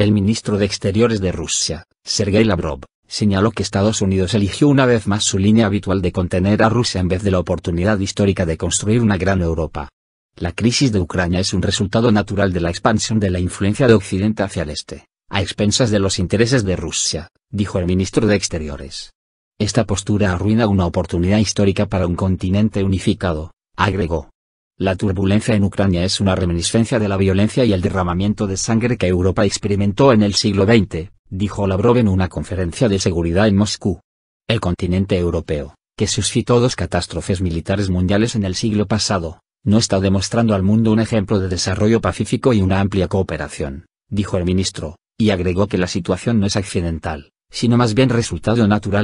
El ministro de Exteriores de Rusia, Sergei Lavrov, señaló que Estados Unidos eligió una vez más su línea habitual de contener a Rusia en vez de la oportunidad histórica de construir una gran Europa. La crisis de Ucrania es un resultado natural de la expansión de la influencia de Occidente hacia el este, a expensas de los intereses de Rusia, dijo el ministro de Exteriores. Esta postura arruina una oportunidad histórica para un continente unificado, agregó. La turbulencia en Ucrania es una reminiscencia de la violencia y el derramamiento de sangre que Europa experimentó en el siglo XX, dijo Lavrov en una conferencia de seguridad en Moscú. El continente europeo, que suscitó dos catástrofes militares mundiales en el siglo pasado, no está demostrando al mundo un ejemplo de desarrollo pacífico y una amplia cooperación, dijo el ministro, y agregó que la situación no es accidental, sino más bien resultado natural